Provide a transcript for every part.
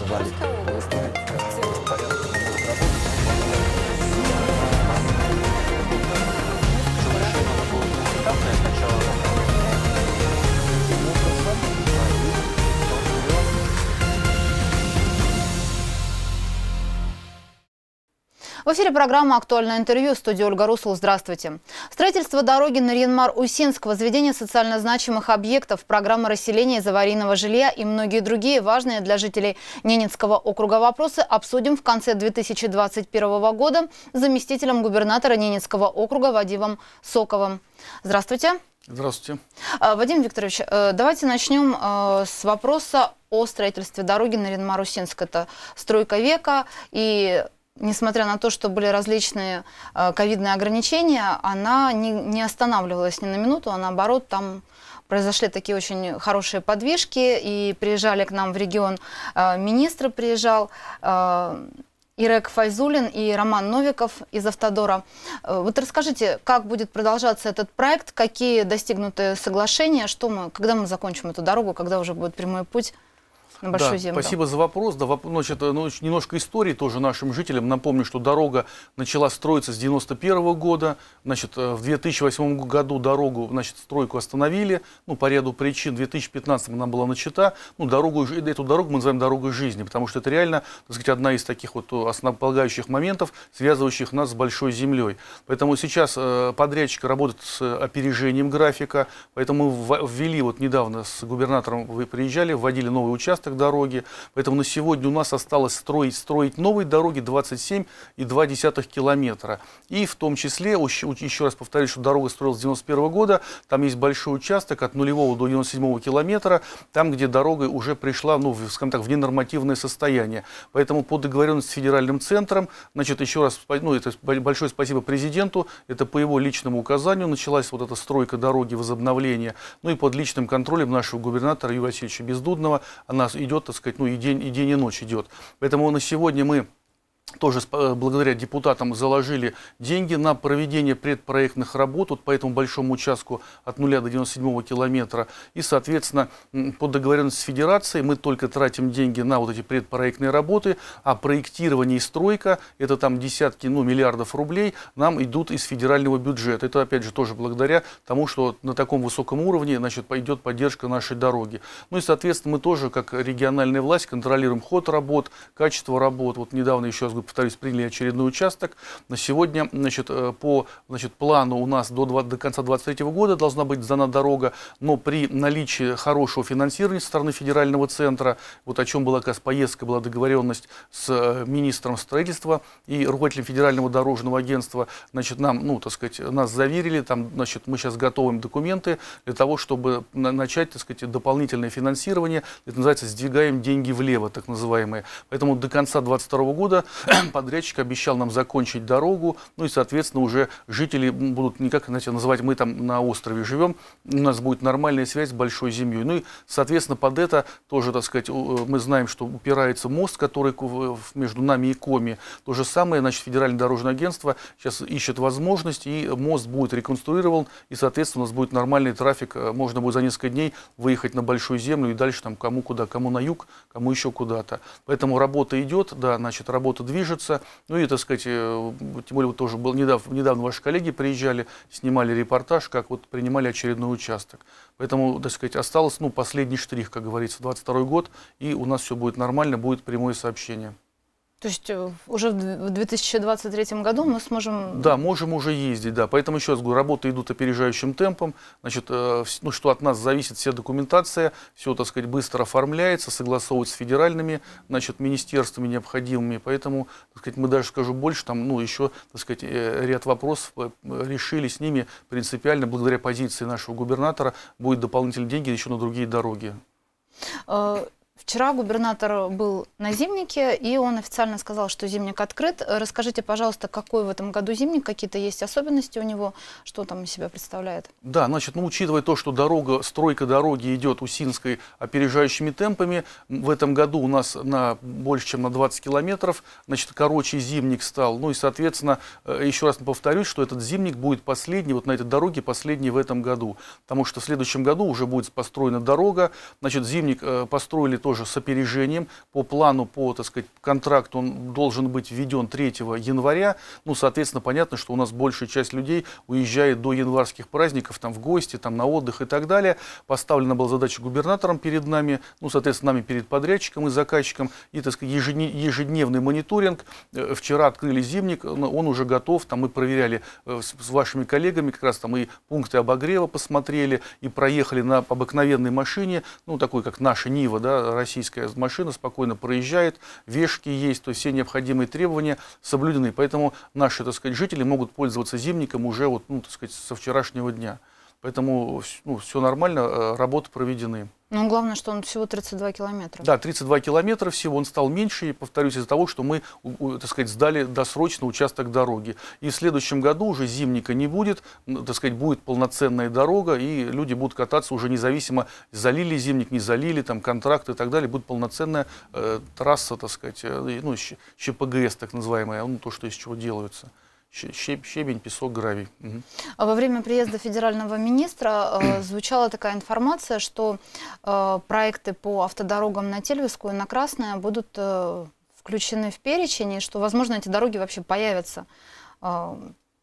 Рвали. В эфире программа «Актуальное интервью» в студии Ольга Русул. Здравствуйте. Строительство дороги на Нарьянмар-Усинск, возведение социально значимых объектов, программа расселения из аварийного жилья и многие другие важные для жителей Ненецкого округа вопросы обсудим в конце 2021 года с заместителем губернатора Ненецкого округа Вадимом Соковым. Здравствуйте. Здравствуйте. А, Вадим Викторович, э, давайте начнем э, с вопроса о строительстве дороги на Рианмар-Усинск. Это стройка века и несмотря на то, что были различные э, ковидные ограничения, она не, не останавливалась ни на минуту, а наоборот там произошли такие очень хорошие подвижки, и приезжали к нам в регион э, министр приезжал, э, Ирек Файзулин и Роман Новиков из «Автодора». Вот расскажите, как будет продолжаться этот проект, какие достигнуты соглашения, что мы, когда мы закончим эту дорогу, когда уже будет прямой путь? на Большую да, Землю. Спасибо за вопрос. Да, воп... Ну, значит, э, ну, немножко истории тоже нашим жителям. Напомню, что дорога начала строиться с 91 года. Значит, э, в 2008 году дорогу, значит, стройку остановили. Ну, по ряду причин. В 2015 она была начата. Ну, дорогу, эту дорогу мы называем дорогой жизни, потому что это реально, так сказать, одна из таких вот э, основополагающих моментов, связывающих нас с Большой Землей. Поэтому сейчас подрядчик работает с опережением графика. Поэтому мы ввели вот недавно с губернатором, вы приезжали, вводили новый участок участок дороги. Поэтому на сегодня у нас осталось строить, строить новые дороги 27,2 километра. И в том числе, еще раз повторюсь, что дорога строилась с 91 года, там есть большой участок от нулевого до 97 километра, там, где дорога уже пришла, ну, скажем так, в ненормативное состояние. Поэтому по договоренности с федеральным центром, значит, еще раз, ну, это большое спасибо президенту, это по его личному указанию началась вот эта стройка дороги, возобновление, ну и под личным контролем нашего губернатора Юрия Васильевича Бездудного, она идет, так сказать, ну и день, и день, и ночь идет. Поэтому на сегодня мы тоже э, благодаря депутатам заложили деньги на проведение предпроектных работ вот по этому большому участку от 0 до 97 километра. И, соответственно, по договоренности с федерацией мы только тратим деньги на вот эти предпроектные работы, а проектирование и стройка, это там десятки, ну, миллиардов рублей, нам идут из федерального бюджета. Это, опять же, тоже благодаря тому, что на таком высоком уровне, значит, пойдет поддержка нашей дороги. Ну и, соответственно, мы тоже, как региональная власть, контролируем ход работ, качество работ. Вот недавно еще с дважды, повторюсь, приняли очередной участок. На сегодня, значит, э, по значит, плану у нас до, 20, до конца 2023 года должна быть сдана дорога, но при наличии хорошего финансирования со стороны федерального центра, вот о чем была как раз поездка, была договоренность с э, министром строительства и руководителем федерального дорожного агентства, значит, нам, ну, так сказать, нас заверили, там, значит, мы сейчас готовим документы для того, чтобы начать, так сказать, дополнительное финансирование, это называется «сдвигаем деньги влево», так называемые. Поэтому до конца 2022 года подрядчик обещал нам закончить дорогу, ну и, соответственно, уже жители будут никак знаете, называть, мы там на острове живем, у нас будет нормальная связь с большой землей. Ну и, соответственно, под это тоже, так сказать, э, мы знаем, что упирается мост, который между нами и Коми. То же самое, значит, Федеральное дорожное агентство сейчас ищет возможность, и мост будет реконструирован, и, соответственно, у нас будет нормальный трафик, э, можно будет за несколько дней выехать на большую землю и дальше там кому куда, кому на юг, кому еще куда-то. Поэтому работа идет, да, значит, работа двигается, движется. Ну и, так сказать, э, тем более вот тоже был недавно, недавно ваши коллеги приезжали, снимали репортаж, как вот принимали очередной участок. Поэтому, так сказать, осталось, ну, последний штрих, как говорится, 22 год, и у нас все будет нормально, будет прямое сообщение. То есть э, уже в 2023 году мы сможем... Да, можем уже ездить, да. Поэтому еще раз говорю, работы идут опережающим темпом. Значит, э, ну, что от нас зависит вся документация, все, так сказать, быстро оформляется, согласовывается с федеральными, значит, министерствами необходимыми. Поэтому, так сказать, мы даже скажу больше, там, ну, еще, так сказать, э, ряд вопросов решили с ними принципиально, благодаря позиции нашего губернатора, будет дополнительные деньги еще на другие дороги. Вчера губернатор был на зимнике, и он официально сказал, что зимник открыт. Расскажите, пожалуйста, какой в этом году зимник, какие-то есть особенности у него, что там из себя представляет? Да, значит, ну, учитывая то, что дорога, стройка дороги идет Усинской опережающими темпами, в этом году у нас на больше, чем на 20 километров, значит, короче зимник стал. Ну и, соответственно, э, еще раз повторюсь, что этот зимник будет последний, вот на этой дороге последний в этом году, потому что в следующем году уже будет построена дорога, значит, зимник э, построили тоже тоже с опережением. По плану, по, так сказать, контракту он должен быть введен 3 января. Ну, соответственно, понятно, что у нас большая часть людей уезжает до январских праздников, там, в гости, там, на отдых и так далее. Поставлена была задача губернатором перед нами, ну, соответственно, нами перед подрядчиком и заказчиком, и, так сказать, ежедневный мониторинг. Э, вчера открыли зимник, он уже готов, там, мы проверяли э, с вашими коллегами, как раз там и пункты обогрева посмотрели, и проехали на обыкновенной машине, ну, такой, как наша Нива, да, российская машина спокойно проезжает, вешки есть, то есть все необходимые требования соблюдены. Поэтому наши, так сказать, жители могут пользоваться зимником уже вот, ну, так сказать, со вчерашнего дня. Поэтому ну, все нормально, э, работы проведены. Ну, главное, что он всего 32 километра. Да, 32 километра всего, он стал меньше, и, повторюсь, из-за того, что мы, так сказать, сдали досрочно участок дороги. И в следующем году уже зимника не будет, так сказать, будет полноценная дорога, и люди будут кататься уже независимо, залили зимник, не залили, там, контракты и так далее, будет полноценная э, трасса, так сказать, э, ну, ЩПГС, так называемая, ну, то, что из чего делаются щебень, песок, гравий. Угу. Во время приезда федерального министра э, звучала такая информация, что э, проекты по автодорогам на Тельвискую и на Красное будут э, включены в перечень, и что, возможно, эти дороги вообще появятся. Э,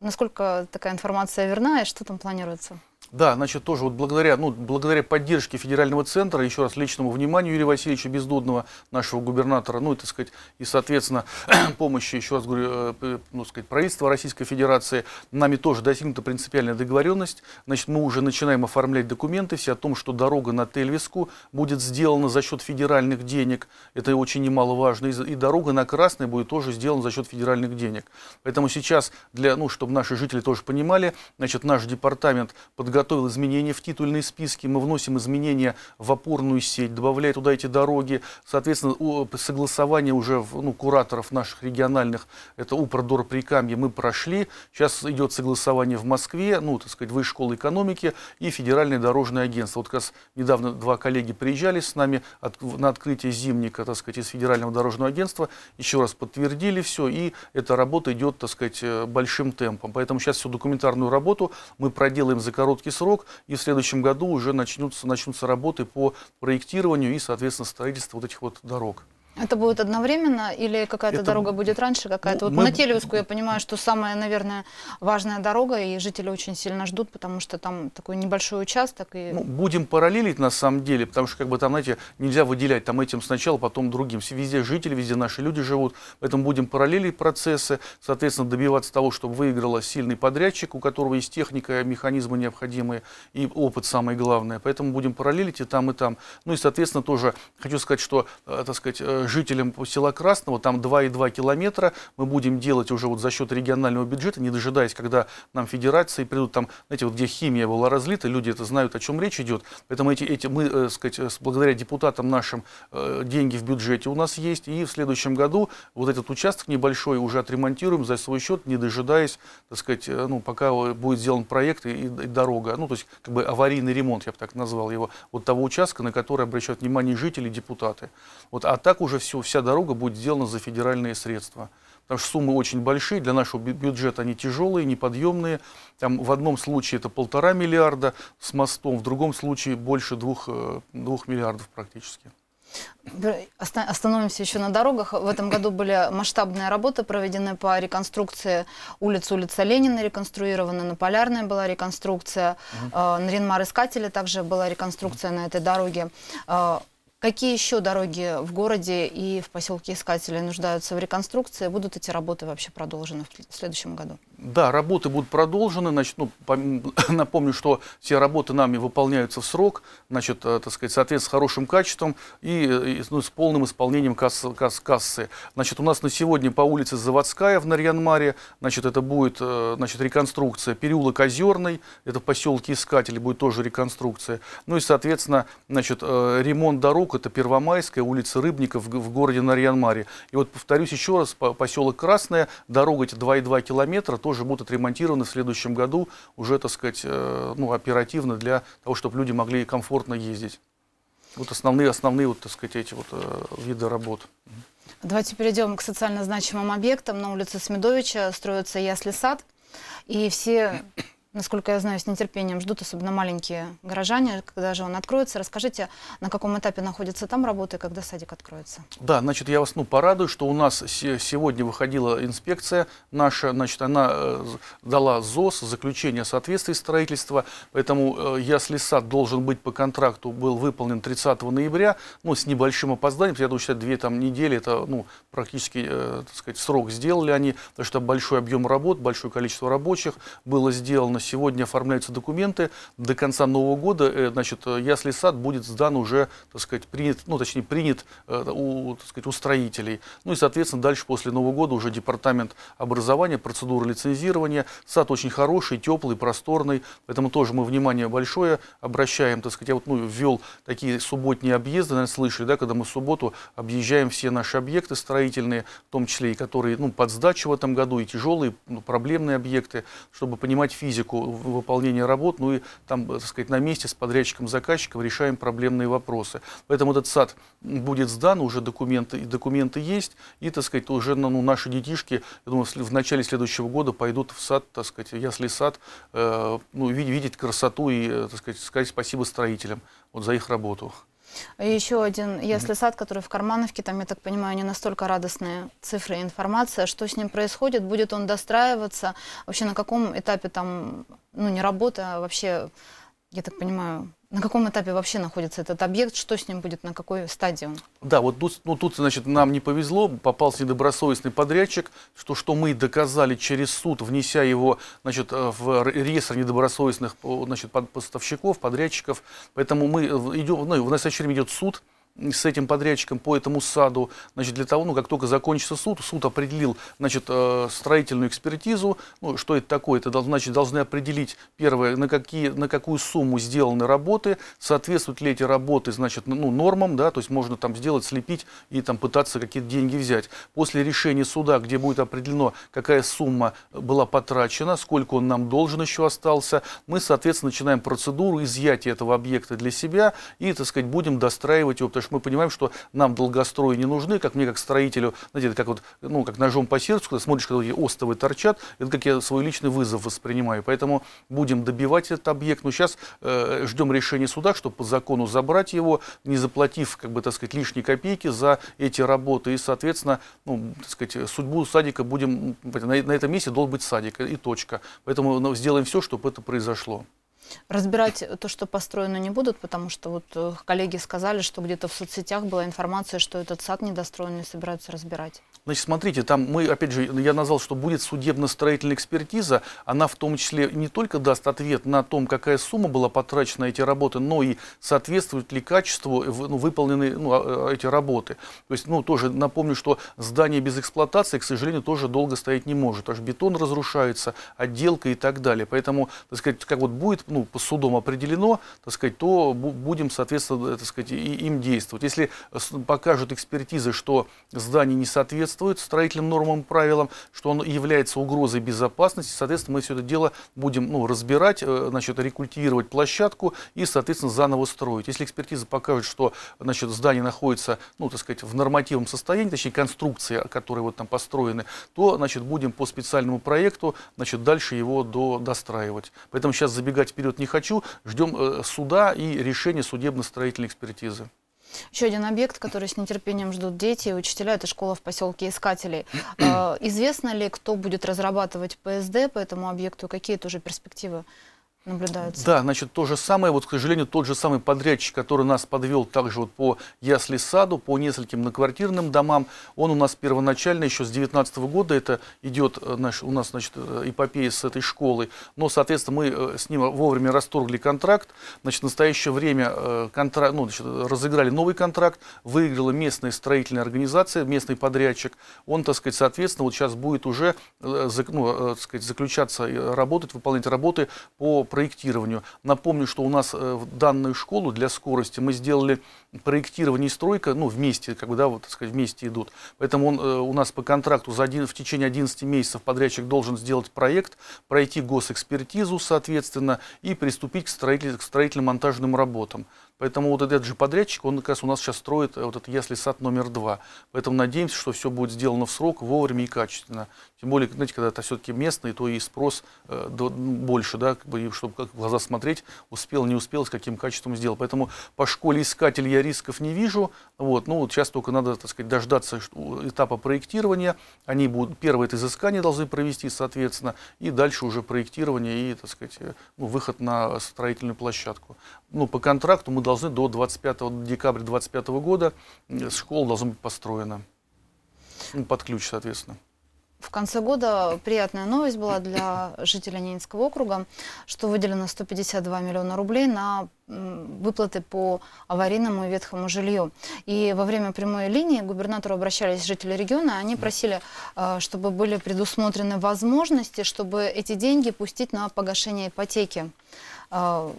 насколько такая информация верна и что там планируется? Да, значит, тоже вот благодаря, ну, благодаря поддержке федерального центра, еще раз личному вниманию Юрия Васильевича Бездудного, нашего губернатора, ну, и, так сказать, и, соответственно, помощи, еще раз говорю, э, ну, сказать, правительства Российской Федерации, нами тоже достигнута принципиальная договоренность. Значит, мы уже начинаем оформлять документы все о том, что дорога на Тельвиску будет сделана за счет федеральных денег. Это очень немаловажно. И дорога на Красной будет тоже сделана за счет федеральных денег. Поэтому сейчас, для, ну, чтобы наши жители тоже понимали, значит, наш департамент подготовил подготовил изменения в титульные списки, мы вносим изменения в опорную сеть, добавляя туда эти дороги. Соответственно, согласование уже ну, кураторов наших региональных, это Упродор Прикамье, мы прошли. Сейчас идет согласование в Москве, ну, так сказать, Высшей школы экономики и Федеральное дорожное агентство. Вот как раз недавно два коллеги приезжали с нами от, на открытие зимника, так сказать, из Федерального дорожного агентства, еще раз подтвердили все, и эта работа идет, так сказать, э, большим темпом. Поэтому сейчас всю документарную работу мы проделаем за короткий короткий срок, и в следующем году уже начнутся, начнутся работы по проектированию и, соответственно, строительству вот этих вот дорог. Это будет одновременно или какая-то это... дорога будет раньше, какая-то? Ну, вот мы... на Телевскую я понимаю, что самая, наверное, важная дорога, и жители очень сильно ждут, потому что там такой небольшой участок. И... Ну, будем параллелить на самом деле, потому что как бы там, знаете, нельзя выделять там этим сначала, потом другим. Везде жители, везде наши люди живут, поэтому будем параллелить процессы, соответственно, добиваться того, чтобы выиграла сильный подрядчик, у которого есть техника, механизмы необходимые и опыт самое главное. Поэтому будем параллелить и там, и там. Ну и, соответственно, тоже хочу сказать, что, э, так сказать, э, жителям села Красного, там 2,2 километра, мы будем делать уже вот за счет регионального бюджета, не дожидаясь, когда нам федерации придут, там, знаете, вот где химия была разлита, люди это знают, о чем речь идет, поэтому эти, эти мы, э, сказать, э, благодаря депутатам нашим э, деньги в бюджете у нас есть, и в следующем году вот этот участок небольшой уже отремонтируем за свой счет, не дожидаясь, так сказать, э, ну, пока э, будет сделан проект и, и, дорога, ну, то есть, как бы аварийный ремонт, я бы так назвал его, вот того участка, на который обращают внимание жители депутаты. Вот, а так уже уже все, вся дорога будет сделана за федеральные средства. Потому что суммы очень большие, для нашего бюджета они тяжелые, неподъемные. Там в одном случае это полтора миллиарда с мостом, в другом случае больше двух, э, двух миллиардов практически. Остановимся еще на дорогах. В этом году были масштабные работы проведены по реконструкции улиц улица Ленина, реконструирована на Полярной была реконструкция, угу. э, на Ринмар-Искателе также была реконструкция угу. на этой дороге. Э, Какие еще дороги в городе и в поселке Искатели нуждаются в реконструкции? Будут эти работы вообще продолжены в следующем году? Да, работы будут продолжены. Значит, ну, напомню, что все работы нами выполняются в срок, значит, э, так сказать, соответственно, с хорошим качеством и, э, и ну, с полным исполнением касс, касс, кассы. Значит, у нас на сегодня по улице Заводская в Нарьянмаре, значит, это будет э, значит, реконструкция. Переулок Озерный, это в поселке Искатели будет тоже реконструкция. Ну и, соответственно, значит, ремонт дорог это Первомайская, улица Рыбников в городе Нарьянмаре. И вот повторюсь еще раз, поселок Красная, дорога эти 2,2 километра тоже будут отремонтированы в следующем году, уже, так сказать, э, ну, оперативно для того, чтобы люди могли комфортно ездить. Вот основные, основные вот, так сказать, эти вот э, виды работ. Давайте перейдем к социально значимым объектам. На улице Смедовича строится ясли-сад. И все насколько я знаю, с нетерпением ждут, особенно маленькие горожане, когда же он откроется. Расскажите, на каком этапе находится там работа и когда садик откроется? Да, значит, я вас ну, порадую, что у нас сегодня выходила инспекция наша, значит, она э, дала ЗОС, заключение о соответствии строительства, поэтому я э, с лесад должен быть по контракту, был выполнен 30 ноября, ну, с небольшим опозданием, я думаю, что две там недели, это, ну, практически, э, так сказать, срок сделали они, потому что большой объем работ, большое количество рабочих было сделано сегодня оформляются документы. До конца Нового года э, значит, э, ясли сад будет сдан уже, так сказать, принят, ну, точнее, принят э, у, так сказать, у строителей. Ну и, соответственно, дальше после Нового года уже департамент образования, процедура лицензирования. Сад очень хороший, теплый, просторный, поэтому тоже мы внимание большое обращаем, так сказать. Я вот ну, ввел такие субботние объезды, наверное, слышали, да, когда мы в субботу объезжаем все наши объекты строительные, в том числе и которые ну, под сдачу в этом году, и тяжелые, ну, проблемные объекты, чтобы понимать физику технику выполнения работ, ну и там, э, так сказать, на месте с подрядчиком, заказчиком решаем проблемные вопросы. Поэтому этот сад будет сдан, уже документы, документы есть, и, так сказать, уже ну, ну наши детишки, я думаю, в начале следующего года пойдут в сад, так сказать, ясли сад, э, ну, видеть красоту и, э, так сказать, сказать спасибо строителям вот, за их работу еще один ясли сад, который в Кармановке, там, я так понимаю, не настолько радостные цифры и информация, что с ним происходит, будет он достраиваться, вообще на каком этапе там, ну не работа, а вообще, я так понимаю, на каком этапе вообще находится этот объект? Что с ним будет? На какой стадии он? Да, вот тут, ну, тут значит, нам не повезло. Попался недобросовестный подрядчик, что, что мы доказали через суд, внеся его значит, э, в реестр недобросовестных значит, поставщиков, подрядчиков. Поэтому мы э, идем, ну, у нас очередь идет суд, с этим подрядчиком по этому саду, значит, для того, ну, как только закончится суд, суд определил, значит, э, строительную экспертизу, ну, что это такое, это, значит, должны определить, первое, на, какие, на какую сумму сделаны работы, соответствуют ли эти работы, значит, ну, нормам, да, то есть можно там сделать, слепить и там пытаться какие-то деньги взять. После решения суда, где будет определено, какая сумма была потрачена, сколько он нам должен еще остался, мы, соответственно, начинаем процедуру изъятия этого объекта для себя и, так сказать, будем достраивать его, потому что мы понимаем, что нам долгострои не нужны, как мне, как строителю, знаете, это как вот, ну, как ножом по сердцу, когда смотришь, когда эти остовы торчат, это как я свой личный вызов воспринимаю. Поэтому будем добивать этот объект. Но сейчас э, ждем решения суда, чтобы по закону забрать его, не заплатив, как бы, так сказать, лишние копейки за эти работы. И, соответственно, ну, так сказать, судьбу садика будем, на, на этом месте должен быть садик и точка. Поэтому ну, сделаем все, чтобы это произошло. Разбирать то, что построено, не будут, потому что вот э, коллеги сказали, что где-то в соцсетях была информация, что этот сад недостроенный собираются разбирать. Значит, смотрите, там мы, опять же, я назвал, что будет судебно-строительная экспертиза, она в том числе не только даст ответ на том, какая сумма была потрачена на эти работы, но и соответствует ли качеству э, выполнены ну, ну а, а, эти работы. То есть, ну, тоже напомню, что здание без эксплуатации, к сожалению, тоже долго стоять не может, потому что бетон разрушается, отделка и так далее. Поэтому, так сказать, как вот будет ну, по судом определено, так сказать, то будем, соответственно, э, так сказать, и им действовать. Если э, покажут экспертизы, что здание не соответствует соответствует строительным нормам, и правилам, что он является угрозой безопасности. Соответственно, мы все это дело будем ну, разбирать, э, значит, рекультивировать площадку и, соответственно, заново строить. Если экспертиза покажет, что значит, здание находится, ну, так сказать, в нормативном состоянии, точнее, конструкции, которые вот там построены, то, значит, будем по специальному проекту, значит, дальше его до, достраивать. Поэтому сейчас забегать вперед не хочу. Ждем э, суда и решения судебно-строительной экспертизы. Еще один объект, который с нетерпением ждут дети и учителя, это школа в поселке Искателей. А, известно ли, кто будет разрабатывать ПСД по этому объекту, какие тоже перспективы? наблюдаются. Да, значит, то же самое, вот, к сожалению, тот же самый подрядчик, который нас подвел также вот по ясли-саду, по нескольким многоквартирным домам, он у нас первоначально еще с 19 года, это идет э, наш, у нас, значит, э, эпопея с этой школой, но, соответственно, мы э, с ним вовремя расторгли контракт, значит, в настоящее время контра ну, значит, разыграли новый контракт, выиграла местная строительная организация, местный подрядчик, он, так сказать, соответственно, вот сейчас будет уже, ну, так сказать, заключаться, работать, выполнять работы по проектированию. Напомню, что у нас э, в данную школу для скорости мы сделали проектирование и стройка, ну, вместе, как бы, да, вот, так сказать, вместе идут. Поэтому он э, у нас по контракту за один, в течение 11 месяцев подрядчик должен сделать проект, пройти госэкспертизу, соответственно, и приступить к, строительным монтажным работам. Поэтому вот этот же подрядчик, он как раз у нас сейчас строит э, вот этот ясли сад номер два. Поэтому надеемся, что все будет сделано в срок, вовремя и качественно. Тем более, знаете, когда это все-таки местный, то и спрос э, больше, да, как бы, чтобы как глаза смотреть, успел, не успел, с каким качеством сделал. Поэтому по школе искатель я рисков не вижу. Вот, ну, вот сейчас только надо, так сказать, дождаться этапа проектирования. Они будут, первое это изыскание должны провести, соответственно, и дальше уже проектирование и, так сказать, э, ну, выход на строительную площадку. Ну, по контракту мы должны до 25 декабря 2025 года школа должна быть построена. Ну, под ключ, соответственно. В конце года приятная новость была для жителей Ненецкого округа, что выделено 152 миллиона рублей на выплаты по аварийному и ветхому жилью. И во время прямой линии губернатору обращались жители региона, они просили, э, чтобы были предусмотрены возможности, чтобы эти деньги пустить на погашение ипотеки. Э,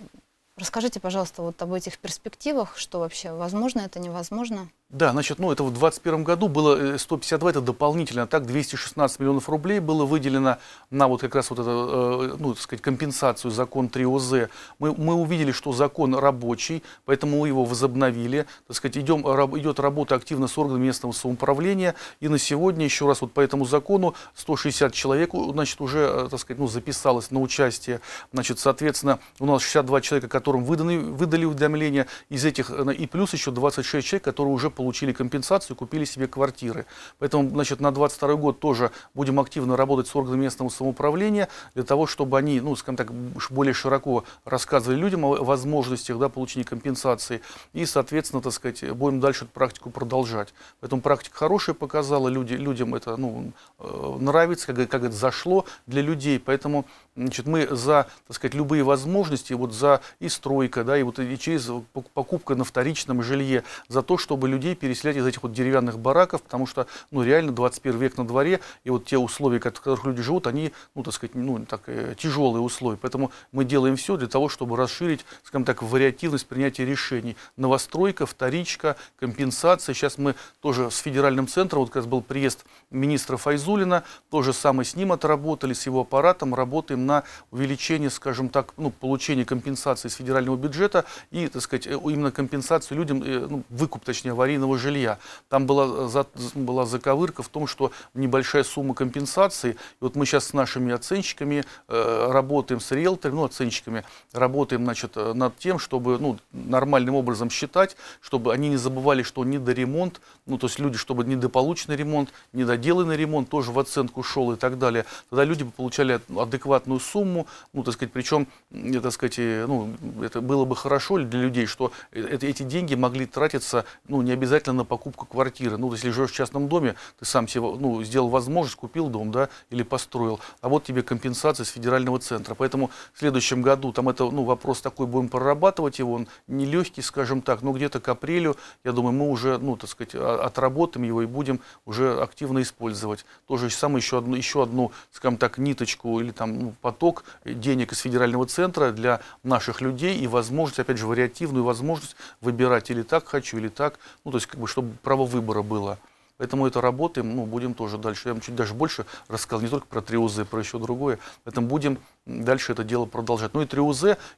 Расскажите, пожалуйста, вот об этих перспективах, что вообще возможно, это невозможно? Да, значит, ну это в 2021 году было 152, э, это дополнительно, так 216 миллионов рублей было выделено на вот как раз вот это, э, ну, так сказать, компенсацию закон 3ОЗ. Мы, мы увидели, что закон рабочий, поэтому мы его возобновили, так сказать, идем, идет работа активно с органами местного самоуправления, и на сегодня, еще раз вот по этому закону, 160 человек, значит, уже, э, так сказать, ну, записалось на участие, значит, соответственно, у нас 62 человека, которым выданы, выдали уведомления из этих, и плюс еще 26 человек, которые уже получили компенсацию, купили себе квартиры. Поэтому, значит, на 22 год тоже будем активно работать с органами местного самоуправления для того, чтобы они, ну, скажем так, более широко рассказывали людям о возможностях да, получения компенсации. И, соответственно, так сказать, будем дальше эту практику продолжать. Поэтому практика хорошая показала, люди, людям это ну, э, нравится, как, как это зашло для людей. Поэтому значит, мы за так сказать, любые возможности, вот за и стройка, да, и, вот, и через покупка на вторичном жилье, за то, чтобы люди людей переселять из этих вот деревянных бараков, потому что, ну, реально 21 век на дворе, и вот те условия, в которых люди живут, они, ну, так сказать, ну, так, э, тяжелые условия. Поэтому мы делаем все для того, чтобы расширить, скажем так, вариативность принятия решений. Новостройка, вторичка, компенсация. Сейчас мы тоже с федеральным центром, вот как раз был приезд министра Файзулина, то же самое с ним отработали, с его аппаратом, работаем на увеличение, скажем так, ну, получение компенсации из федерального бюджета и, так сказать, э, именно компенсацию людям, э, ну, выкуп, точнее, аварийных аварийного жилья. Там была, э, за, была заковырка в том, что небольшая сумма компенсации. И вот мы сейчас с нашими оценщиками э, работаем, с риэлторами, ну, оценщиками, работаем, значит, э, над тем, чтобы, ну, нормальным образом считать, чтобы они не забывали, что недоремонт, ну, то есть люди, чтобы недополученный ремонт, недоделанный ремонт тоже в оценку шел и так далее. Тогда люди бы получали адекватную сумму, ну, так сказать, причем, э, так сказать, ну, это было бы хорошо для людей, что эти деньги могли тратиться, ну, не обязательно обязательно на покупку квартиры. Ну, если живешь в частном доме, ты сам себе ну, сделал возможность, купил дом, да, или построил, а вот тебе компенсация с федерального центра. Поэтому в следующем году там это, ну, вопрос такой, будем прорабатывать его, он нелегкий, скажем так, но где-то к апрелю, я думаю, мы уже, ну, так сказать, а, отработаем его и будем уже активно использовать. Тоже самое еще одну, еще одну, скажем так, ниточку или там ну, поток денег из федерального центра для наших людей и возможность, опять же, вариативную возможность выбирать или так хочу, или так, ну, то есть как бы чтобы право выбора было. Поэтому это работаем, ну, будем тоже дальше. Я вам чуть даже больше рассказал, не только про 3 про еще другое. Поэтому будем дальше это дело продолжать. Ну и 3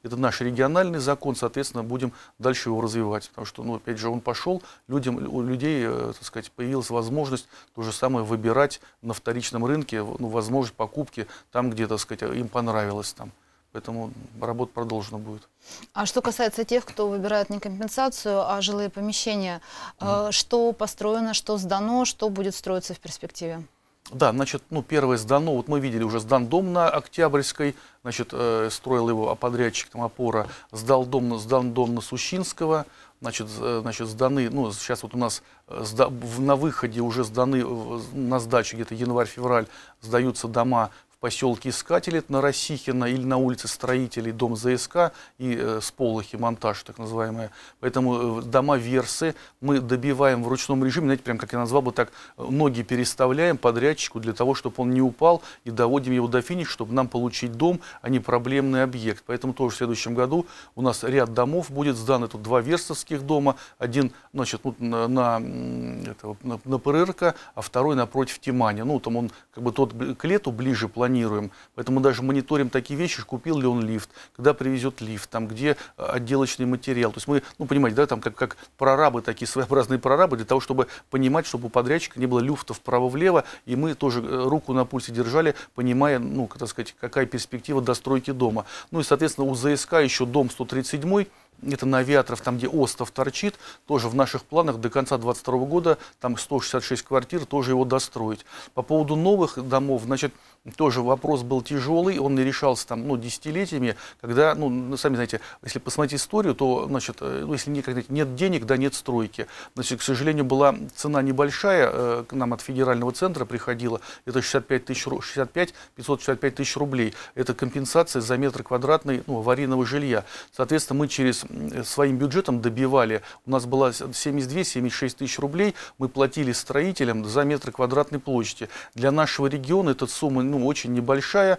это наш региональный закон, соответственно, будем дальше его развивать. Потому что, ну, опять же, он пошел, людям, у людей, э, так сказать, появилась возможность то же самое выбирать на вторичном рынке, ну, возможность покупки там, где, так сказать, им понравилось там. Поэтому работа продолжена будет. А что касается тех, кто выбирает не компенсацию, а жилые помещения, mm. что построено, что сдано, что будет строиться в перспективе? Да, значит, ну, первое сдано, вот мы видели, уже сдан дом на Октябрьской, значит, э, строил его подрядчик, там, опора, сдал дом, сдан дом на Сущинского, значит, э, значит, сданы, ну, сейчас вот у нас э, сда, в, на выходе уже сданы, э, на сдачу где-то январь-февраль сдаются дома поселке Искатель, это на Росихина, или на улице Строителей, дом ЗСК и э, сполохи, монтаж так называемые. Поэтому э, дома версы мы добиваем в ручном режиме, знаете, прям как я назвал бы так, э, ноги переставляем подрядчику для того, чтобы он не упал, и доводим его до финиша, чтобы нам получить дом, а не проблемный объект. Поэтому тоже в следующем году у нас ряд домов будет сданы тут два версовских дома, один значит, ну, на, на, это, на, на ПРРК, а второй напротив Тимани. Ну, там он как бы тот к лету ближе планирует планируем. Поэтому даже мониторим такие вещи, купил ли он лифт, когда привезет лифт, там, где э, отделочный материал. То есть мы, ну, понимаете, да, там как, как прорабы, такие своеобразные прорабы, для того, чтобы понимать, чтобы у подрядчика не было люфтов вправо-влево, и мы тоже э, руку на пульсе держали, понимая, ну, так сказать, какая перспектива достройки дома. Ну и, соответственно, у ЗСК еще дом 137 это на Навиаторов, там, где остров торчит, тоже в наших планах до конца 2022 года, там 166 квартир, тоже его достроить. По поводу новых домов, значит, тоже вопрос был тяжелый, он не решался там, ну, десятилетиями, когда, ну, ну сами знаете, если посмотреть историю, то, значит, э, ну, если не, знаете, нет денег, да нет стройки. Значит, к сожалению, была цена небольшая, э, к нам от федерального центра приходила, это 65 тысяч, 65, 565 тысяч рублей. Это компенсация за метр квадратный, ну, аварийного жилья. Соответственно, мы через Э, своим бюджетом добивали. У нас была 72-76 тысяч рублей. Мы платили строителям за метр квадратной площади. Для нашего региона эта сумма ну, очень небольшая.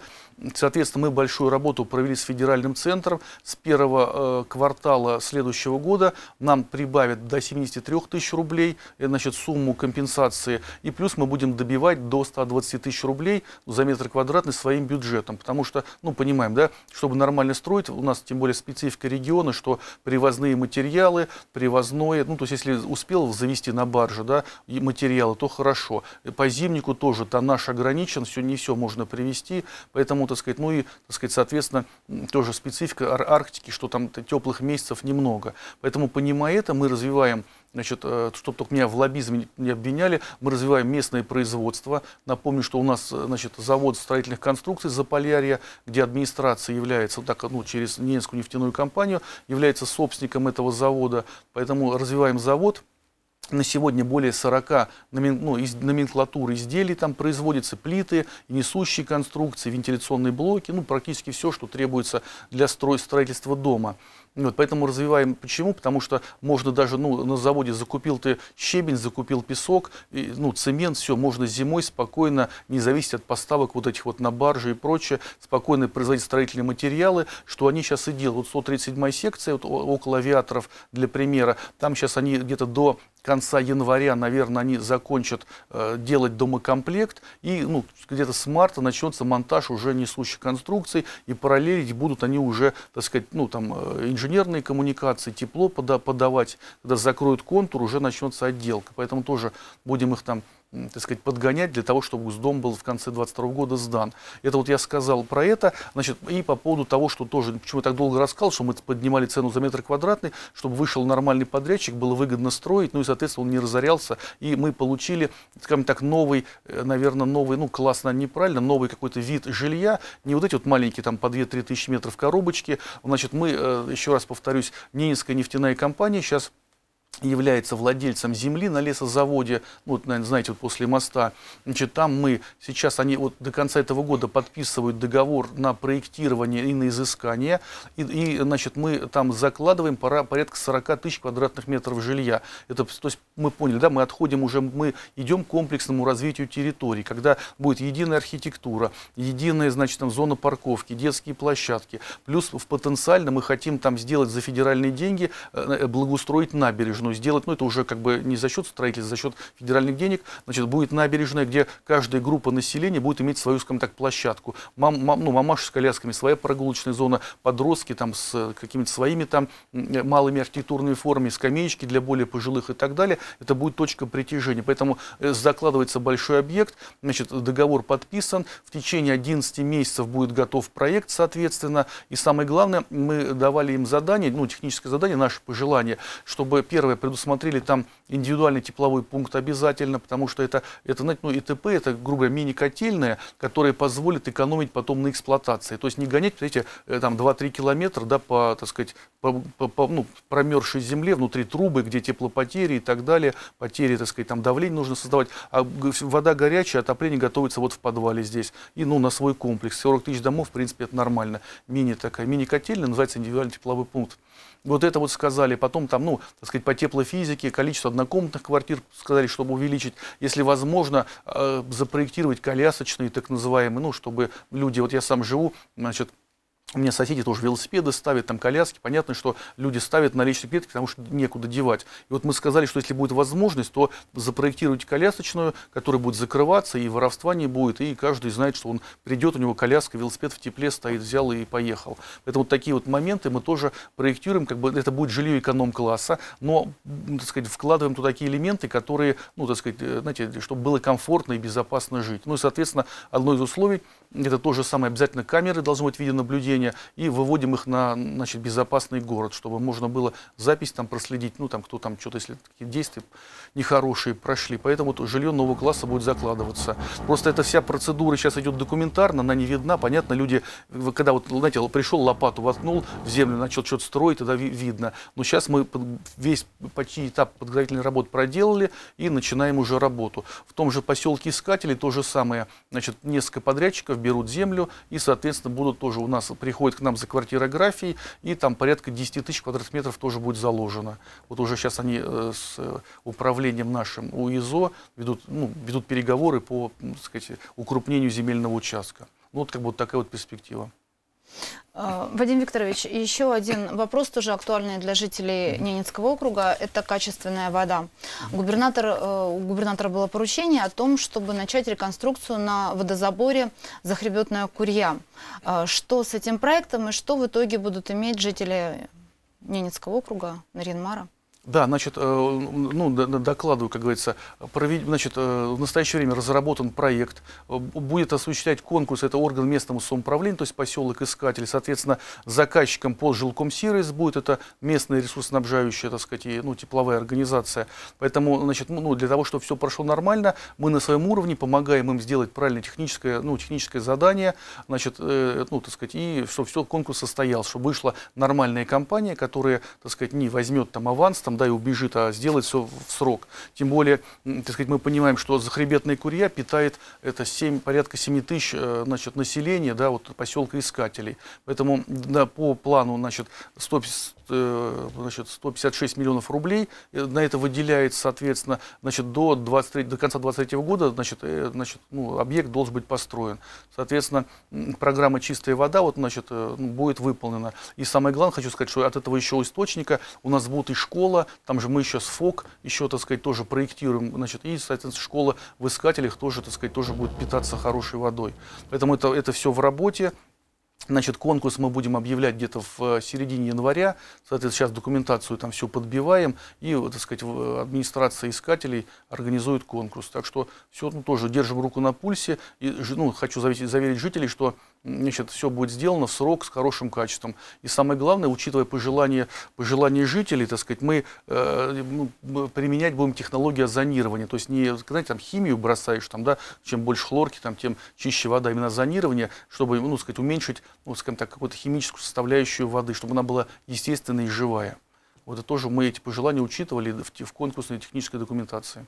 Соответственно, мы большую работу провели с федеральным центром. С первого э, квартала следующего года нам прибавят до 73 тысяч рублей э, значит, сумму компенсации. И плюс мы будем добивать до 120 тысяч рублей за метр квадратный своим бюджетом. Потому что, ну, понимаем, да, чтобы нормально строить, у нас тем более специфика региона, что привозные материалы, привозное, ну, то есть если успел завести на барже, да, материалы, то хорошо. по зимнику тоже тоннаж ограничен, все не все можно привезти, поэтому, так сказать, ну и, так сказать, соответственно, тоже специфика Арктики, что там теплых месяцев немного. Поэтому, понимая это, мы развиваем Значит, э, чтобы только меня в лоббизме не обвиняли, мы развиваем местное производство. Напомню, что у нас э, значит, завод строительных конструкций Заполярья, где администрация является, вот так, ну, через Ненецкую нефтяную компанию, является собственником этого завода. Поэтому развиваем завод на сегодня более 40 ну, из, номенклатур изделий там производятся, плиты, несущие конструкции, вентиляционные блоки, ну, практически все, что требуется для строительства дома. Вот, поэтому развиваем. Почему? Потому что можно даже ну, на заводе закупил ты щебень, закупил песок, и, ну, цемент, все, можно зимой спокойно, не зависеть от поставок вот этих вот на барже и прочее, спокойно производить строительные материалы, что они сейчас и делают. Вот 137 секция, вот около авиаторов, для примера, там сейчас они где-то до конца января, наверное, они закончат э, делать домокомплект, и ну, где-то с марта начнется монтаж уже несущих конструкций, и параллелить будут они уже, так сказать, ну, там, э, инженеры инженерные коммуникации, тепло подавать, когда закроют контур, уже начнется отделка. Поэтому тоже будем их там так сказать, подгонять для того, чтобы Госдом был в конце 22 года сдан. Это вот я сказал про это. Значит, и по поводу того, что тоже, почему я так долго рассказал, что мы поднимали цену за метр квадратный, чтобы вышел нормальный подрядчик, было выгодно строить, ну и, соответственно, он не разорялся. И мы получили, скажем так, новый, э, наверное, новый, ну, классно, наверное, неправильно, новый какой-то вид жилья. Не вот эти вот маленькие, там, по 2-3 тысячи метров коробочки. Значит, мы, э, еще раз повторюсь, Ненецкая нефтяная компания сейчас является владельцем земли на лесозаводе, вот, наверное, знаете, вот после моста, значит, там мы сейчас, они вот до конца этого года подписывают договор на проектирование и на изыскание, и, и значит, мы там закладываем пора, порядка 40 тысяч квадратных метров жилья. Это, то есть мы поняли, да, мы отходим уже, мы идем к комплексному развитию территории, когда будет единая архитектура, единая, значит, там зона парковки, детские площадки, плюс в потенциально мы хотим там сделать за федеральные деньги, э, э, благоустроить набережную, набережную сделать, но ну, это уже как бы не за счет строительства, за счет федеральных денег, значит, будет набережная, где каждая группа населения будет иметь свою, скажем так, площадку. Мам, мам, ну, мамаши с колясками, своя прогулочная зона, подростки там с э, какими-то своими там э, малыми архитектурными формами, скамеечки для более пожилых и так далее. Это будет точка притяжения. Поэтому э, закладывается большой объект, значит, договор подписан, в течение 11 месяцев будет готов проект, соответственно, и самое главное, мы давали им задание, ну, техническое задание, наше пожелание, чтобы первое первое, предусмотрели там индивидуальный тепловой пункт обязательно, потому что это, это знаете, ну, ИТП, это, грубо говоря, мини-котельная, которая позволит экономить потом на эксплуатации. То есть не гонять, знаете, э, там 2-3 километра, да, по, так сказать, по, по, по ну, промерзшей земле, внутри трубы, где теплопотери и так далее, потери, так сказать, там давление нужно создавать, а вода горячая, отопление готовится вот в подвале здесь, и, ну, на свой комплекс. 40 тысяч домов, в принципе, это нормально. Мини такая, мини-котельная, называется индивидуальный тепловой пункт. Вот это вот сказали. Потом там, ну, так сказать, по теплофизике, количество однокомнатных квартир сказали, чтобы увеличить. Если возможно, э, запроектировать колясочные, так называемые, ну, чтобы люди, вот я сам живу, значит, у меня соседи тоже велосипеды ставят, там коляски. Понятно, что люди ставят наличные клетки, потому что некуда девать. И вот мы сказали, что если будет возможность, то запроектируйте колясочную, которая будет закрываться, и воровства не будет. И каждый знает, что он придет, у него коляска, велосипед в тепле стоит, взял и поехал. Поэтому такие вот моменты мы тоже проектируем. Как бы это будет жилье эконом-класса, но, так сказать, вкладываем туда такие элементы, которые, ну, так сказать, э, знаете, чтобы было комфортно и безопасно жить. Ну и, соответственно, одно из условий, это тоже самое, обязательно камеры должны быть видеонаблюдение, движения, и выводим их на значит, безопасный город, чтобы можно было запись там проследить, ну там кто там что-то, если такие действия нехорошие прошли. Поэтому то, жилье нового класса будет закладываться. Просто эта вся процедура сейчас идет документарно, она не видна. Понятно, люди, когда вот, знаете, пришел, лопату воткнул в землю, начал что-то строить, тогда ви видно. Но сейчас мы весь почти этап подготовительной работы проделали и начинаем уже работу. В том же поселке Искателей то же самое. Значит, несколько подрядчиков берут землю и, соответственно, будут тоже у нас при приходит к нам за квартирографией, и там порядка 10 тысяч квадратных метров тоже будет заложено. Вот уже сейчас они э, с э, управлением нашим УИЗО ведут, ну, ведут переговоры по так сказать, укрупнению земельного участка. Ну, вот как бы вот такая вот перспектива. А, Вадим Викторович, еще один вопрос, тоже актуальный для жителей Ненецкого округа, это качественная вода. Губернатор, э, у губернатора было поручение о том, чтобы начать реконструкцию на водозаборе «Захребетная Курья». А, что с этим проектом и что в итоге будут иметь жители Ненецкого округа, Наринмара? Да, значит, э, ну, докладываю, как говорится, провед... значит, э, в настоящее время разработан проект, э, будет осуществлять конкурс, это орган местного самоуправления, то есть поселок Искатель, соответственно, заказчиком по жилкомсервис будет, это местная ресурсоснабжающая, так сказать, и, ну, тепловая организация, поэтому, значит, ну, для того, чтобы все прошло нормально, мы на своем уровне помогаем им сделать правильное техническое, ну, техническое задание, значит, э, ну, так сказать, и чтобы все, конкурс состоялся, чтобы вышла нормальная компания, которая, так сказать, не возьмет там аванс, там, да, и убежит, а сделать все в срок. Тем более, так сказать, мы понимаем, что захребетная Курья питает это 7, порядка 7 тысяч э, значит, населения, да, вот поселка Искателей. Поэтому да, по плану, значит, 100, Э, значит, 156 миллионов рублей. Э, на это выделяется, соответственно, значит, до, 23, до конца 2023 года значит, э, значит, ну, объект должен быть построен. Соответственно, программа «Чистая вода» вот, значит, ну, будет выполнена. И самое главное, хочу сказать, что от этого еще источника у нас будет и школа, там же мы еще с ФОК, еще, так сказать, тоже проектируем, значит, и, соответственно, школа в искателях тоже, так сказать, тоже будет питаться хорошей водой. Поэтому это, это все в работе. Значит, конкурс мы будем объявлять где-то в э, середине января. Соответственно, сейчас документацию там все подбиваем. И, э, так сказать, э, администрация искателей организует конкурс. Так что все ну, тоже держим руку на пульсе. И, ну, хочу заверить, заверить жителей, что значит, все будет сделано в срок с хорошим качеством. И самое главное, учитывая пожелания, пожелания жителей, так сказать, мы э, ну, применять будем технологию озонирования. То есть не, знаете, там химию бросаешь, там, да, чем больше хлорки, там, тем чище вода. Именно озонирование, чтобы, ну, сказать, уменьшить, ну, скажем так, какую-то химическую составляющую воды, чтобы она была естественной и живая. Вот это тоже мы эти пожелания учитывали в, в конкурсной технической документации.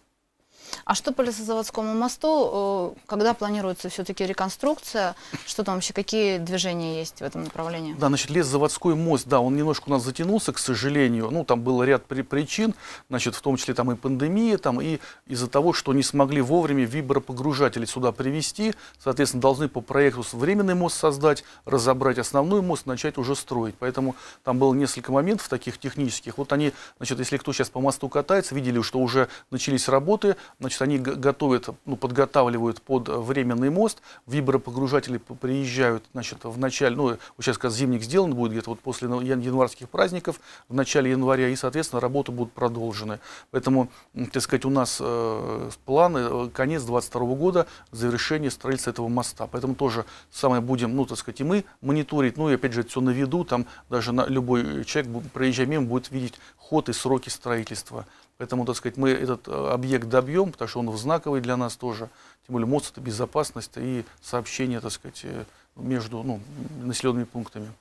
А что по лесозаводскому мосту, э, когда планируется все-таки реконструкция? Что там вообще, какие движения есть в этом направлении? Да, значит, лесозаводской мост, да, он немножко у нас затянулся, к сожалению. Ну, там был ряд при причин, значит, в том числе там и пандемия, там и из-за того, что не смогли вовремя вибропогружатели сюда привести, соответственно, должны по проекту временный мост создать, разобрать основной мост, начать уже строить. Поэтому там было несколько моментов таких технических. Вот они, значит, если кто сейчас по мосту катается, видели, что уже начались работы, Значит, они готовят, ну, подготавливают под э, временный мост, вибропогружатели приезжают, значит, в начале, ну, сейчас как зимник сделан будет, где-то вот после январских праздников, в начале января, и, соответственно, работы будут продолжены. Поэтому, так сказать, у нас э, планы, э, конец 22 года, завершение строительства этого моста. Поэтому тоже самое будем, ну, так сказать, и мы мониторить, ну, и опять же, это все на виду, там даже на, любой э, человек, проезжая мимо, будет видеть ход и сроки строительства. Поэтому, так сказать, мы этот э, объект добьем, потому что он знаковый для нас тоже. Тем более мост – это безопасность и сообщение, так сказать, э, между ну, населенными пунктами.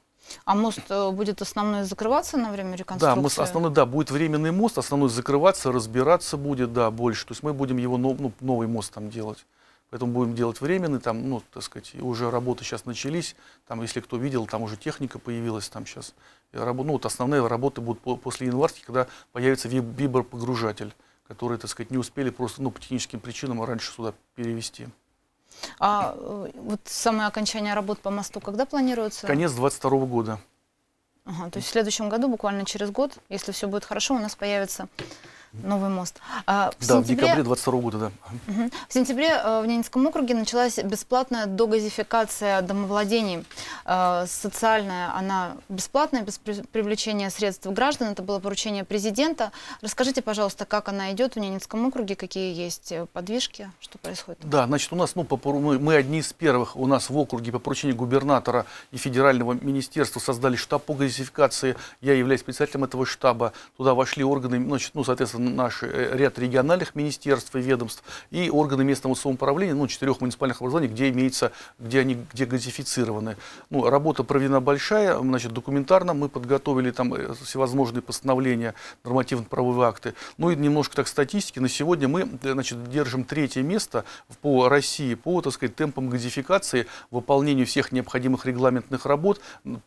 А мост э, будет основной закрываться на время реконструкции? Да, мост основной, да, будет временный мост, основной закрываться, разбираться будет, да, больше. То есть мы будем его ну, ну новый мост там делать. Поэтому будем делать временный, там, ну, так сказать, уже работы сейчас начались, там, если кто видел, там уже техника появилась, там сейчас, ну, вот основные работы будут после январских, когда появится вибропогружатель, который, так сказать, не успели просто, ну, по техническим причинам а раньше сюда перевести. А э, вот самое окончание работ по мосту когда планируется? Конец 22 -го года. Ага, то есть в следующем году, буквально через год, если все будет хорошо, у нас появится Новый мост. А, в да, сентябре... в декабре 22 года, да. Угу. В сентябре э, в Ненецком округе началась бесплатная догазификация домовладений. Э, социальная, она бесплатная, без привлечения средств граждан. Это было поручение президента. Расскажите, пожалуйста, как она идет в Ненецком округе, какие есть э, подвижки, что происходит? Да, значит, у нас, ну, по, мы, мы одни из первых, у нас в округе по поручению губернатора и федерального министерства создали штаб по газификации. Я являюсь председателем этого штаба. Туда вошли органы, значит, ну, соответственно, наш э, ряд региональных министерств и ведомств и органы местного самоуправления, ну, четырех муниципальных образований, где имеется, где они, где газифицированы. Ну, работа проведена большая, значит, документарно мы подготовили там э, всевозможные постановления, нормативно-правовые акты. Ну и немножко так статистики. На сегодня мы, э, значит, держим третье место по России по, так сказать, темпам газификации, выполнению всех необходимых регламентных работ,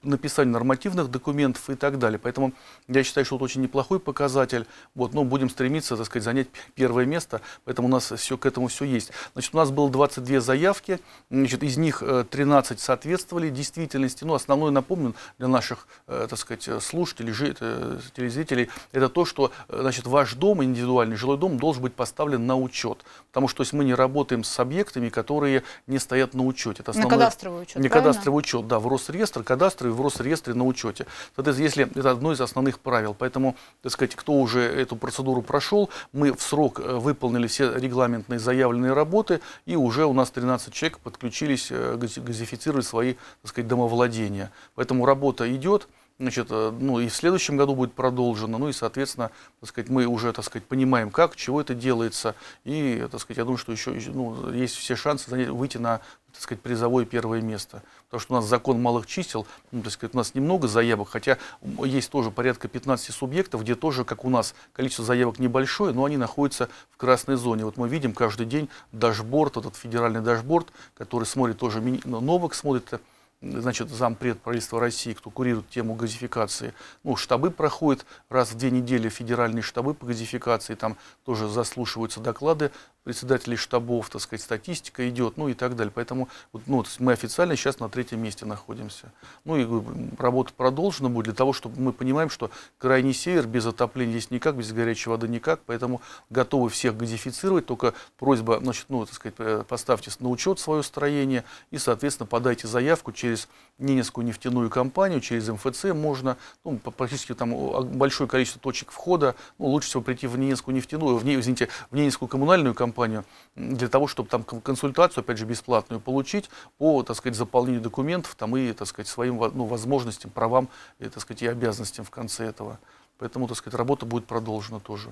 написанию нормативных документов и так далее. Поэтому я считаю, что это очень неплохой показатель. Вот, но будем будем стремиться, так сказать, занять первое место, поэтому у нас все к этому все есть. Значит, у нас было 22 заявки, значит, из них 13 э, соответствовали действительности. Ну, основное, напомню, для наших, э, так сказать, слушателей, э, телезрителей, это то, что, значит, ваш дом, индивидуальный жилой дом, должен быть поставлен на учет, потому что то есть, мы не работаем с объектами, которые не стоят на учете. Это основное... На кадастровый учет, Не правильно? кадастровый учет, да, в Росреестр, кадастровый в Росреестре на учете. Соответственно, если это одно из основных правил, поэтому, так сказать, кто уже эту процедуру процедуру прошел, мы в срок э, выполнили все регламентные заявленные работы, и уже у нас 13 человек подключились, э, газифицировали свои, так сказать, домовладения. Поэтому работа идет значит, э, ну и в следующем году будет продолжено, ну и, соответственно, так сказать, мы уже, так сказать, понимаем, как, чего это делается, и, так сказать, я думаю, что еще, ну, есть все шансы выйти на так сказать, призовое первое место. Потому что у нас закон малых чисел, ну, так сказать, у нас немного заявок, хотя есть тоже порядка 15 субъектов, где тоже, как у нас, количество заявок небольшое, но они находятся в красной зоне. Вот мы видим каждый день дашборд, этот федеральный дашборд, который смотрит тоже, ну, Новок смотрит значит, зампред правительства России, кто курирует тему газификации. Ну, штабы проходят раз в две недели, федеральные штабы по газификации, там тоже заслушиваются доклады председателей штабов, так сказать, статистика идет, ну и так далее. Поэтому ну, мы официально сейчас на третьем месте находимся. Ну и работа продолжена будет для того, чтобы мы понимаем, что крайний север без отопления здесь никак, без горячей воды никак, поэтому готовы всех газифицировать, только просьба, значит, ну, так сказать, э, поставьте на учет свое строение и, соответственно, подайте заявку через через Ненецкую нефтяную компанию, через МФЦ можно, ну, практически там большое количество точек входа, ну, лучше всего прийти в Ненецкую нефтяную, в, извините, в Ненецкую коммунальную компанию, для того, чтобы там консультацию, опять же, бесплатную получить по, так сказать, заполнению документов там, и, так сказать, своим ну, возможностям, правам и, так сказать, и обязанностям в конце этого. Поэтому, так сказать, работа будет продолжена тоже.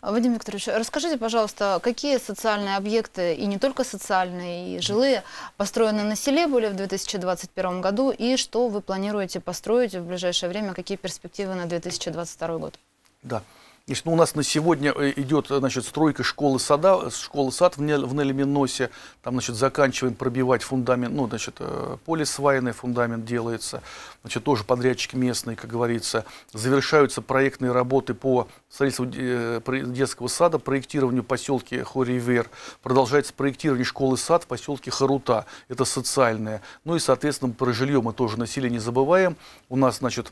А, Вадим Викторович, расскажите, пожалуйста, какие социальные объекты, и не только социальные, и жилые, построены на селе были в 2021 году, и что вы планируете построить в ближайшее время, какие перспективы на 2022 год? Да. Значит, ну, у нас на сегодня э, идет э, значит, стройка школы сада, э, школы сад в, Нель, в Нелеминосе. Там, значит, заканчиваем пробивать фундамент, ну, значит, поле свайное, фундамент делается. Значит, тоже подрядчик местный, как говорится. Завершаются проектные работы по строительству детского сада, проектированию поселки Хоривер. Продолжается проектирование школы сад в поселке Харута. Это социальное. Ну и, соответственно, про жилье мы тоже население не забываем. У нас, значит,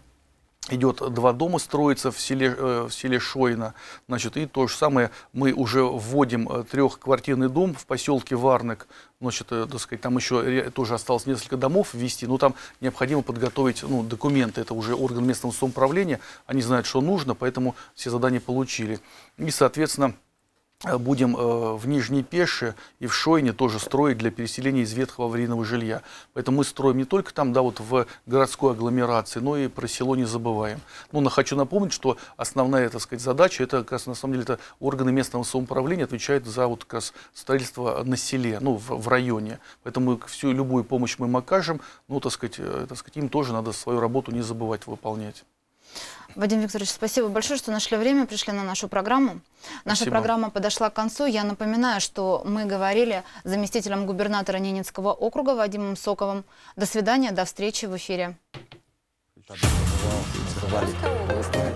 идет два дома строится в селе, э, в селе Шойна. Значит, и то же самое мы уже вводим э, трехквартирный дом в поселке Варнек, Значит, э, так сказать, там еще тоже осталось несколько домов ввести, но там необходимо подготовить ну, документы. Это уже орган местного самоуправления, они знают, что нужно, поэтому все задания получили. И, соответственно, Э, будем э, в Нижней Пеше и в Шойне тоже строить для переселения из ветхого аварийного жилья. Поэтому мы строим не только там, да, вот в городской агломерации, но и про село не забываем. Ну, но хочу напомнить, что основная, так сказать, задача, это как раз на самом деле это органы местного самоуправления отвечают за вот как раз строительство на селе, ну, в, в районе. Поэтому всю любую помощь мы им окажем, но, ну, так сказать, э, так сказать, им тоже надо свою работу не забывать выполнять. Вадим Викторович, спасибо большое, что нашли время, пришли на нашу программу. Наша спасибо. программа подошла к концу. Я напоминаю, что мы говорили с заместителем губернатора Ненецкого округа Вадимом Соковым. До свидания, до встречи в эфире. Пожалуйста.